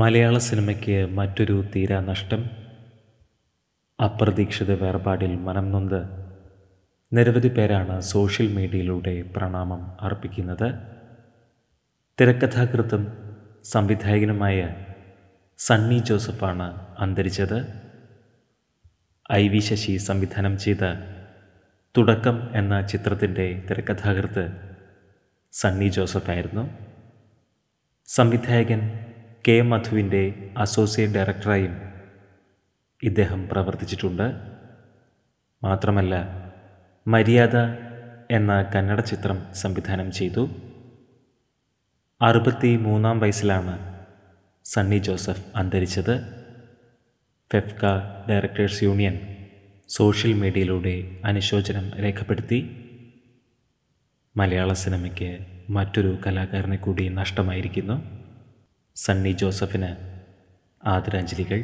മലയാള സിനിമയ്ക്ക് മറ്റൊരു തീരാ നഷ്ടം അപ്രതീക്ഷിത വേർപാടിൽ മനം നൊന്ത് നിരവധി പേരാണ് സോഷ്യൽ മീഡിയയിലൂടെ പ്രണാമം അർപ്പിക്കുന്നത് തിരക്കഥാകൃത്തും സംവിധായകനുമായ സണ്ണി ജോസഫാണ് അന്തരിച്ചത് ഐ വി ശശി സംവിധാനം ചെയ്ത തുടക്കം എന്ന ചിത്രത്തിൻ്റെ തിരക്കഥാകൃത്ത് സണ്ണി ജോസഫായിരുന്നു സംവിധായകൻ കെ മധുവിൻ്റെ അസോസിയേറ്റ് ഡയറക്ടറായും ഇദ്ദേഹം പ്രവർത്തിച്ചിട്ടുണ്ട് മാത്രമല്ല മര്യാദ എന്ന കന്നഡ ചിത്രം സംവിധാനം ചെയ്തു അറുപത്തി മൂന്നാം വയസ്സിലാണ് സണ്ണി ജോസഫ് അന്തരിച്ചത് ഫെഫ്ക ഡയറക്ടേഴ്സ് യൂണിയൻ സോഷ്യൽ മീഡിയയിലൂടെ അനുശോചനം രേഖപ്പെടുത്തി മലയാള സിനിമയ്ക്ക് മറ്റൊരു കലാകാരനെ കൂടി നഷ്ടമായിരിക്കുന്നു സണ്ണി ജോസഫിന് ആദരാഞ്ജലികൾ